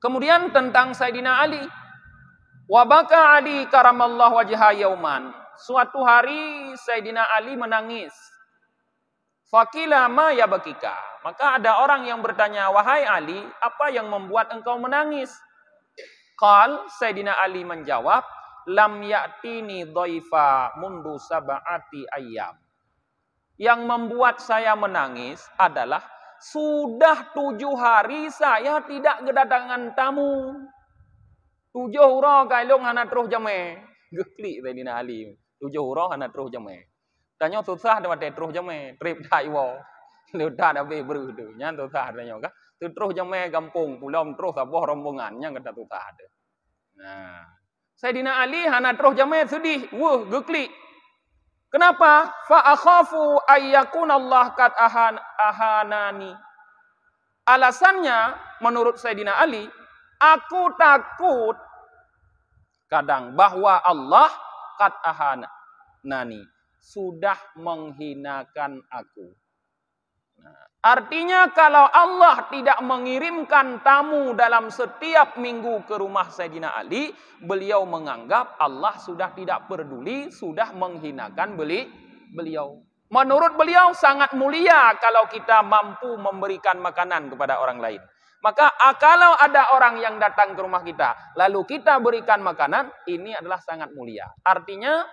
Kemudian tentang Sayyidina Ali. Wabaka Ali karamallahu wajha yauman. Suatu hari Sayyidina Ali menangis. Fakila ma ya Maka ada orang yang bertanya, "Wahai Ali, apa yang membuat engkau menangis?" Qal Sayyidina Ali menjawab, "Lam ya'tini dhaifa mundu sab'ati ayyam." Yang membuat saya menangis adalah sudah tujuh hari saya tidak kedatangan tamu. Tujuh hura kailung hana terus jame. Geklik Zainina Ali. Tujuh hura hana terus jame. Tanya susah dia mati terus jame. Trip tak iwa. Lewat tak habis beru tu. Yang susah tanya kan. Tu jame kampung. Pulau terus apa rombongan yang kata susah tu. Nah. Saidina Ali hana terus jame sedih. Wuh geklik. Kenapa? Fa akhafu ayyakunallah kad ahan ahanani. Alasannya menurut Sayyidina Ali, aku takut kadang bahwa Allah kad nani sudah menghinakan aku. Artinya kalau Allah tidak mengirimkan tamu dalam setiap minggu ke rumah Sayyidina Ali, beliau menganggap Allah sudah tidak peduli, sudah menghinakan beli, beliau. Menurut beliau sangat mulia kalau kita mampu memberikan makanan kepada orang lain. Maka ah, kalau ada orang yang datang ke rumah kita, lalu kita berikan makanan, ini adalah sangat mulia. Artinya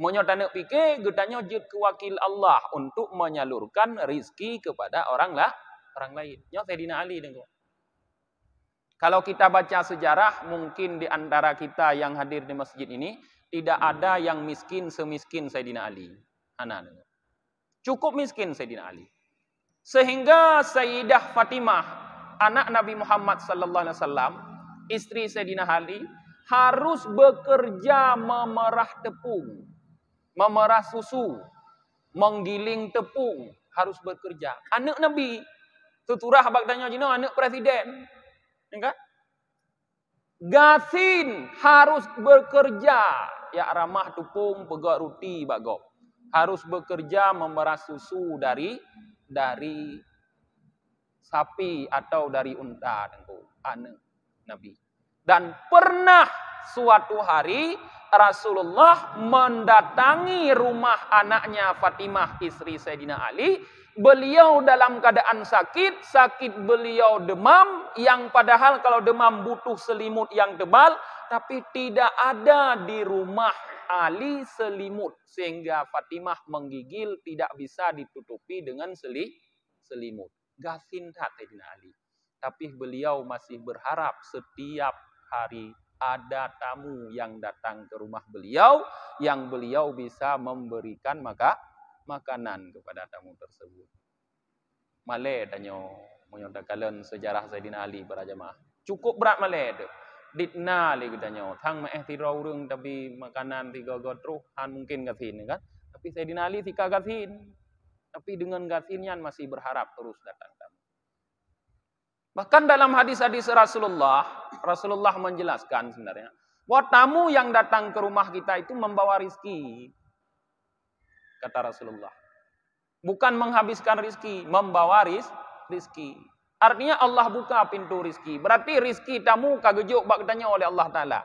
Monyo pikir kita getanya ke Wakil Allah untuk menyalurkan rizki kepada orang lah, orang lain. Nyo Sayyidina Ali dengar. Kalau kita baca sejarah, mungkin di antara kita yang hadir di masjid ini, tidak ada yang miskin semiskin Sayyidina Ali. Ana dengar. Cukup miskin Sayyidina Ali. Sehingga Sayyidah Fatimah, anak Nabi Muhammad sallallahu alaihi wasallam, istri Sayyidina Ali, harus bekerja memerah tepung memerah susu, menggiling tepung, harus bekerja. Anak Nabi, tuturah abang tanya jina, anak presiden. Enggak? Ya kan? Gasin harus bekerja. Ya ramah tepung, pegak roti, bagok. Harus bekerja memerah susu dari dari sapi atau dari unta tentu anak Nabi. Dan pernah suatu hari Rasulullah mendatangi rumah anaknya Fatimah istri Sayyidina Ali. Beliau dalam keadaan sakit, sakit beliau demam yang padahal kalau demam butuh selimut yang tebal, tapi tidak ada di rumah Ali selimut sehingga Fatimah menggigil tidak bisa ditutupi dengan seli selimut. Gasin Sayyidina Ali. Tapi beliau masih berharap setiap hari ada tamu yang datang ke rumah beliau yang beliau bisa memberikan maka makanan kepada tamu tersebut. Malay tanya menyodakalan sejarah Zaidina Ali berjamaah. Cukup berat malay tu. Ditna li katanya. Tang mengiktira eh, orang tapi makanan tiga gotruh. Han mungkin gathin kan. Tapi Sayyidina Ali tika gathin. Tapi dengan gathinnya masih berharap terus datang. Bahkan dalam hadis-hadis Rasulullah, Rasulullah menjelaskan sebenarnya, bahwa tamu yang datang ke rumah kita itu membawa rizki. Kata Rasulullah. Bukan menghabiskan rizki, membawa riz, rizki. Artinya Allah buka pintu rizki. Berarti rizki tamu kagejuk bak tanya oleh Allah Ta'ala.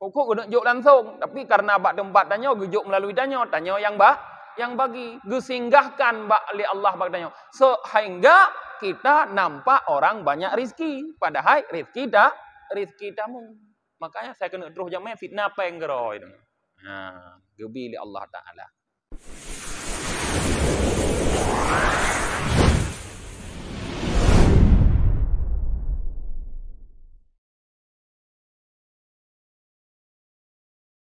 Kukuk gejuk langsung. Tapi karena bak tempat tanya, gejuk melalui tanya. Tanya yang bak, yang bagi. Gesinggahkan bak oleh Allah bak tanya. Sehingga kita nampak orang banyak rizki, Padahal rizki dah, rizki dah mu. Makanya saya kena terus jamai fitnah apa yang gerai. Nah, Jubili Allah Ta'ala.